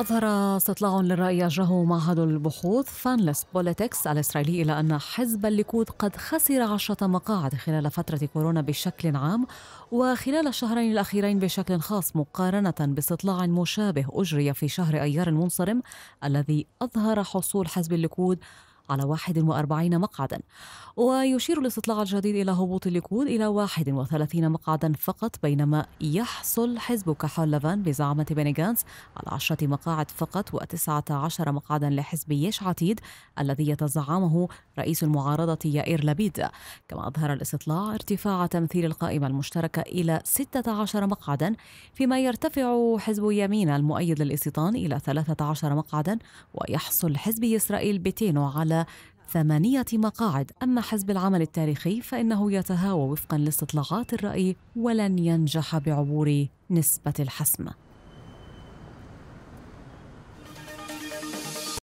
أظهر استطلاع للرأي أجراه معهد البحوث فانلس بوليتكس الإسرائيلي إلى أن حزب الليكود قد خسر عشرة مقاعد خلال فترة كورونا بشكل عام وخلال الشهرين الأخيرين بشكل خاص مقارنة باستطلاع مشابه أجري في شهر أيار المنصرم الذي أظهر حصول حزب الليكود على 41 مقعدا ويشير الاستطلاع الجديد إلى هبوط الليكود إلى 31 مقعدا فقط بينما يحصل حزب كحول لبان بزعامة بيني جانس على 10 مقاعد فقط و19 مقعدا لحزب يش عتيد الذي يتزعمه رئيس المعارضة يائر لبيد كما أظهر الاستطلاع ارتفاع تمثيل القائمة المشتركة إلى 16 مقعدا فيما يرتفع حزب يمين المؤيد للاستيطان إلى 13 مقعدا ويحصل حزب إسرائيل بيتينو على ثمانية مقاعد أما حزب العمل التاريخي فإنه يتهاوى وفقا لاستطلاعات الرأي ولن ينجح بعبور نسبة الحسم